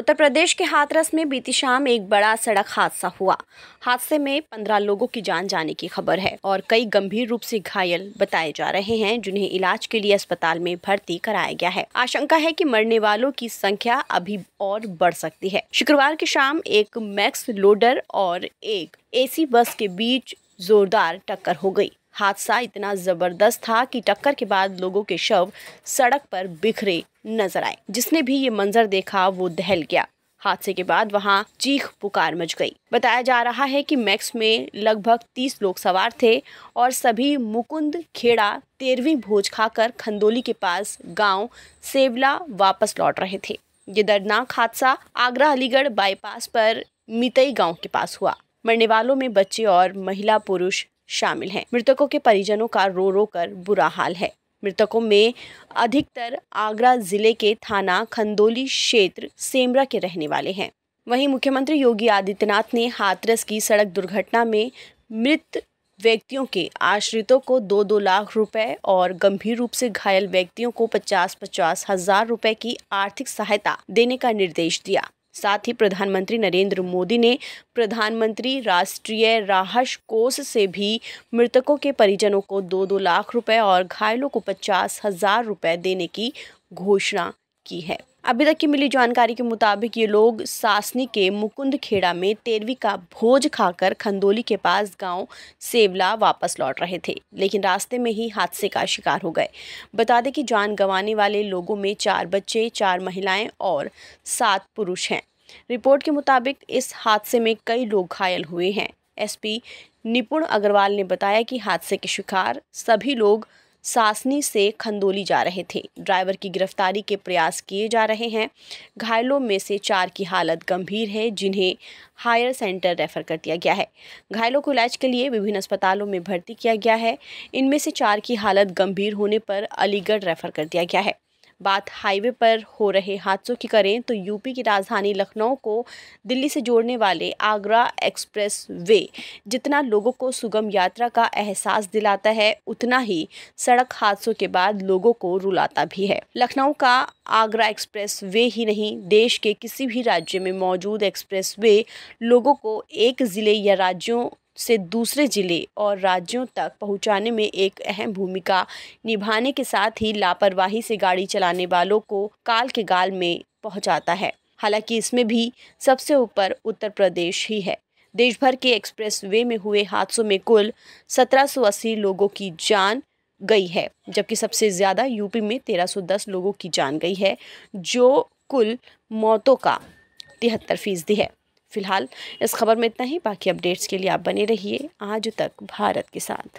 उत्तर प्रदेश के हाथरस में बीती शाम एक बड़ा सड़क हादसा हुआ हादसे में पंद्रह लोगों की जान जाने की खबर है और कई गंभीर रूप से घायल बताए जा रहे हैं जिन्हें इलाज के लिए अस्पताल में भर्ती कराया गया है आशंका है कि मरने वालों की संख्या अभी और बढ़ सकती है शुक्रवार की शाम एक मैक्स लोडर और एक एसी बस के बीच जोरदार टक्कर हो गई हादसा इतना ज़बरदस्त था कि टक्कर के बाद लोगों के शव सड़क पर बिखरे नजर आए जिसने भी ये मंजर देखा वो दहल गया हादसे के बाद वहां चीख पुकार मच गई बताया जा रहा है कि मैक्स में लगभग तीस लोग सवार थे और सभी मुकुंद खेड़ा तेरहवीं भोज खाकर खंदोली के पास गांव सेवला वापस लौट रहे थे ये दर्दनाक हादसा आगरा अलीगढ़ बाईपास पर मितई गांव के पास हुआ मरने वालों में बच्चे और महिला पुरुष शामिल हैं मृतकों के परिजनों का रो रो कर बुरा हाल है मृतकों में अधिकतर आगरा जिले के थाना खंदोली क्षेत्र सेमरा के रहने वाले हैं वहीं मुख्यमंत्री योगी आदित्यनाथ ने हाथरस की सड़क दुर्घटना में मृत व्यक्तियों के आश्रितों को दो दो लाख रुपए और गंभीर रूप से घायल व्यक्तियों को पचास पचास हजार रुपए की आर्थिक सहायता देने का निर्देश दिया साथ ही प्रधानमंत्री नरेंद्र मोदी ने प्रधानमंत्री राष्ट्रीय राहत कोष से भी मृतकों के परिजनों को दो दो लाख रुपए और घायलों को पचास हजार रुपए देने की घोषणा की है अभी तक की मिली जानकारी के मुताबिक ये लोग सासनी के मुकुंद खेड़ा में तेरवी का भोज खाकर खंदोली के पास गांव सेवला वापस लौट रहे थे लेकिन रास्ते में ही हादसे का शिकार हो गए बता दें कि जान गंवाने वाले लोगों में चार बच्चे चार महिलाएं और सात पुरुष हैं रिपोर्ट के मुताबिक इस हादसे में कई लोग घायल हुए हैं एसपी निपुण अग्रवाल ने बताया कि हादसे के शिकार सभी लोग सासनी से खंदोली जा रहे थे ड्राइवर की गिरफ्तारी के प्रयास किए जा रहे हैं घायलों में से चार की हालत गंभीर है जिन्हें हायर सेंटर रेफर कर दिया गया है घायलों को इलाज के लिए विभिन्न अस्पतालों में भर्ती किया गया है इनमें से चार की हालत गंभीर होने पर अलीगढ़ रेफर कर दिया गया है बात हाईवे पर हो रहे हादसों की करें तो यूपी की राजधानी लखनऊ को दिल्ली से जोड़ने वाले आगरा एक्सप्रेस वे जितना लोगों को सुगम यात्रा का एहसास दिलाता है उतना ही सड़क हादसों के बाद लोगों को रुलाता भी है लखनऊ का आगरा एक्सप्रेस वे ही नहीं देश के किसी भी राज्य में मौजूद एक्सप्रेस वे लोगों को एक ज़िले या राज्यों से दूसरे ज़िले और राज्यों तक पहुंचाने में एक अहम भूमिका निभाने के साथ ही लापरवाही से गाड़ी चलाने वालों को काल के गाल में पहुंचाता है हालांकि इसमें भी सबसे ऊपर उत्तर प्रदेश ही है देश भर के एक्सप्रेस वे में हुए हादसों में कुल 1780 लोगों की जान गई है जबकि सबसे ज़्यादा यूपी में 1310 लोगों की जान गई है जो कुल मौतों का तिहत्तर फीसदी है फ़िलहाल इस खबर में इतना ही बाकी अपडेट्स के लिए आप बने रहिए आज तक भारत के साथ